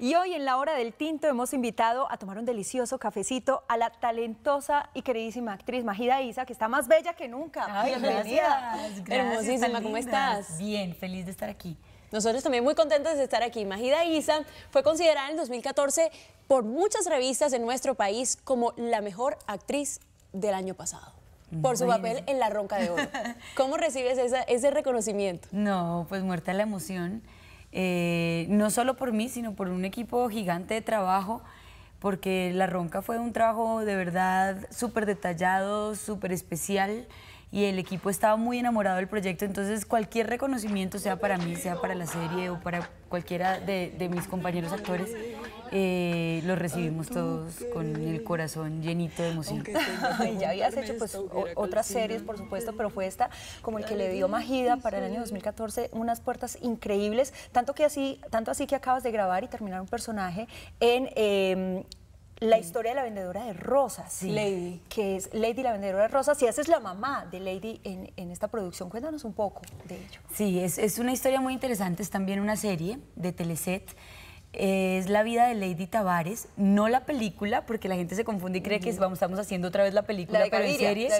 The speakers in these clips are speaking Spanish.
Y hoy en la hora del tinto hemos invitado a tomar un delicioso cafecito a la talentosa y queridísima actriz Majida Isa, que está más bella que nunca. Ay, Bienvenida. Hermosísima, ¿cómo estás? Bien, feliz de estar aquí. Nosotros también muy contentos de estar aquí. Majida Isa fue considerada en 2014 por muchas revistas en nuestro país como la mejor actriz del año pasado por su papel en La Ronca de Oro. ¿Cómo recibes ese reconocimiento? No, pues muerta la emoción. Eh, no solo por mí, sino por un equipo gigante de trabajo, porque La Ronca fue un trabajo de verdad súper detallado, súper especial y el equipo estaba muy enamorado del proyecto, entonces cualquier reconocimiento, sea para mí, sea para la serie o para cualquiera de mis compañeros actores, eh, lo recibimos todos con el corazón llenito de emoción. ya habías hecho pues, otras series, por supuesto, pero fue esta como el que le dio Magida para el año 2014 unas puertas increíbles, tanto, que así, tanto así que acabas de grabar y terminar un personaje en... Em, la historia de la vendedora de rosas. Lady. Que es Lady la vendedora de rosas. Y haces la mamá de Lady en, esta producción. Cuéntanos un poco de ello. Sí, es, es, una historia muy interesante. Es también una serie de Teleset es la vida de Lady Tavares, no la película, porque la gente se confunde y cree que estamos haciendo otra vez la película, la en serie.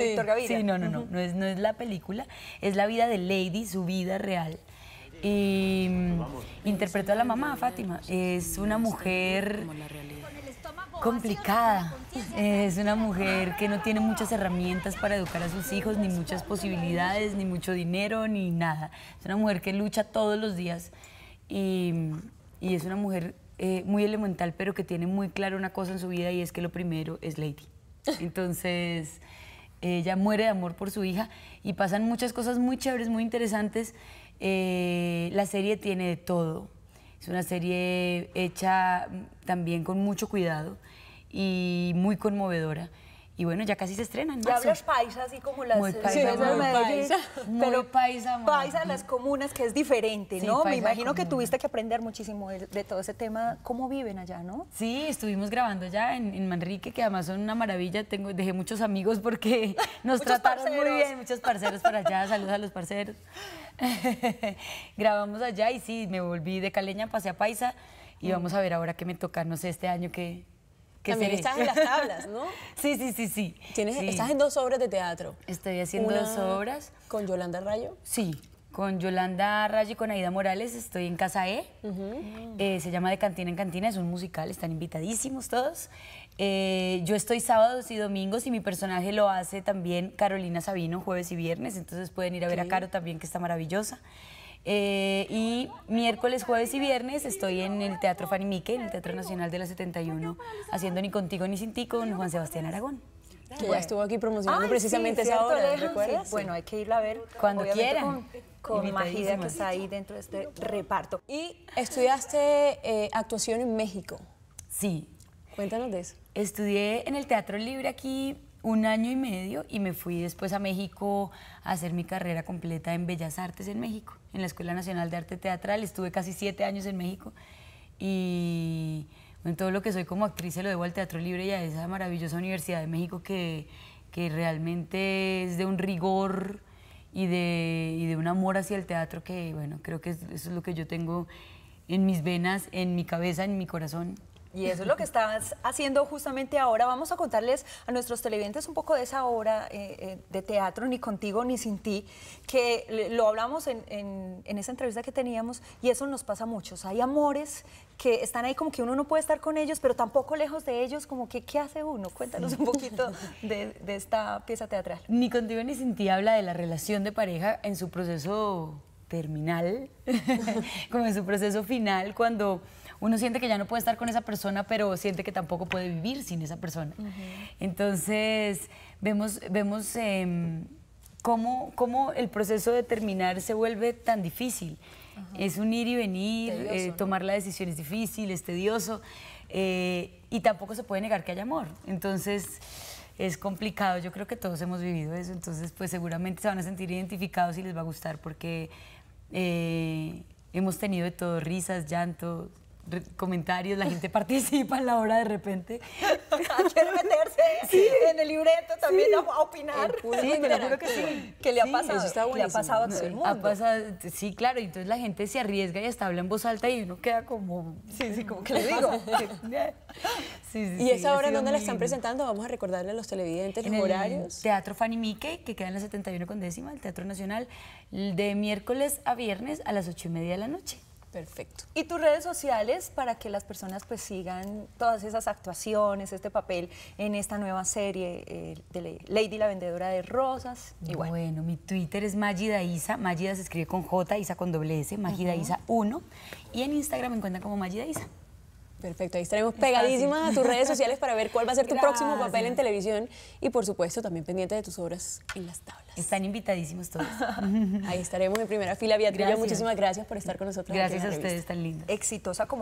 sí. no, no, no, no, es, la película, es la vida de Lady, su vida real. Y mm, a la mamá, Fátima. Es una mujer complicada. Es una mujer que no tiene muchas herramientas para educar a sus hijos, ni muchas posibilidades, ni mucho dinero, ni nada. Es una mujer que lucha todos los días y y es una mujer eh, muy elemental, pero que tiene muy claro una cosa en su vida y es que lo primero es Lady. Entonces, ella muere de amor por su hija y pasan muchas cosas muy chéveres, muy interesantes. Eh, la serie tiene de todo. Es una serie hecha también con mucho cuidado y muy conmovedora. Y bueno, ya casi se estrenan. Ya hablas paisa, así como las... Muy eh, paisa, paisa, las comunas, que es diferente, ¿no? Me imagino que tuviste que aprender muchísimo de, todo ese tema. ¿Cómo viven allá, no? Sí, estuvimos grabando allá en, Manrique, que además son una maravilla. Tengo, dejé muchos amigos porque nos trataron muy bien. Muchos parceros para allá. Saludos a los parceros. Grabamos allá y sí, me volví de Caleña, pasé a Paisa. Y mm. vamos a ver ahora qué me toca, no sé, este año que que También estás en las tablas, ¿no? sí, sí, sí, sí. ¿Tienes, Estás en dos obras de teatro. Estoy haciendo dos obras. ¿Con Yolanda Rayo? Sí, con Yolanda Rayo y con Aida Morales. Estoy en Casa E. Eh, se llama De Cantina en Cantina. Es un musical. Están invitadísimos todos. Eh, yo estoy sábados y domingos y mi personaje lo hace también Carolina Sabino, jueves y viernes. Entonces pueden ir a ver a Caro también, que está maravillosa. Eh, y miércoles, jueves y viernes estoy en el Teatro Fanimique en el Teatro Nacional de la 71, haciendo Ni Contigo ni Sin Ti con Juan Sebastián Aragón. Que ya estuvo aquí promocionando ah, precisamente esa obra, ¿recuerdas? Bueno, hay que irla a ver cuando quieran. Con, con que está ahí dentro de este reparto. Y estudiaste eh, actuación en México. Sí. Cuéntanos de eso. Estudié en el Teatro Libre aquí un año y medio y me fui después a México a hacer mi carrera completa en Bellas Artes en México, en la Escuela Nacional de Arte Teatral. Estuve casi siete años en México y en todo lo que soy como actriz se lo debo al Teatro Libre y a esa maravillosa Universidad de México que, realmente es de un rigor y de, y de, un amor hacia el teatro que, bueno, creo que eso es lo que yo tengo en mis venas, en mi cabeza, en mi corazón. Y eso es lo que estás haciendo justamente ahora. Vamos a contarles a nuestros televidentes un poco de esa obra eh, eh, de teatro, Ni contigo ni sin ti, que lo hablamos en, esa entrevista que teníamos y eso nos pasa a muchos. Hay amores que están ahí como que uno no puede estar con ellos, pero tampoco lejos de ellos, como que ¿qué hace uno? Cuéntanos un poquito de, de esta pieza teatral. Ni contigo ni sin ti habla de la relación de pareja en su proceso terminal, como en su proceso final, cuando uno siente que ya no puede estar con esa persona, pero siente que tampoco puede vivir sin esa persona. Entonces, vemos, vemos em, cómo, el proceso de terminar se vuelve tan difícil. Es un ir y venir, eh, tomar la decisión es difícil, es tedioso, eh, y tampoco se puede negar que hay amor. Entonces es complicado, yo creo que todos hemos vivido eso, entonces pues seguramente se van a sentir identificados y les va a gustar porque eh, hemos tenido de todo, risas, llantos, comentarios, la gente participa en la hora de repente. Quiere meterse en el libreto también a opinar. que le ha pasado, a todo el mundo. sí, claro, y entonces la gente se arriesga y hasta habla en voz alta y uno queda como, sí, sí, como que le digo. y esa hora dónde la están presentando, vamos a recordarle a los televidentes horarios. Teatro Fanny Mique, que queda en la 71 con décima, el Teatro Nacional, de miércoles a viernes a las 8 y media de la noche. Perfecto. ¿Y tus redes sociales para que las personas pues sigan todas esas actuaciones, este papel en esta nueva serie eh, de Lady la Vendedora de Rosas? bueno. mi Twitter es Magida Isa, Magida se escribe con J, Isa con doble S, Magida Isa 1 y en Instagram me encuentran como Magida Isa. Perfecto, ahí estaremos pegadísimas a tus redes sociales para ver cuál va a ser tu próximo papel en televisión y por supuesto también pendiente de tus obras en las tablas. Están invitadísimos todos. ahí estaremos en primera fila. Beatriz, muchísimas gracias por estar con nosotros. Gracias a ustedes, tan linda. Exitosa como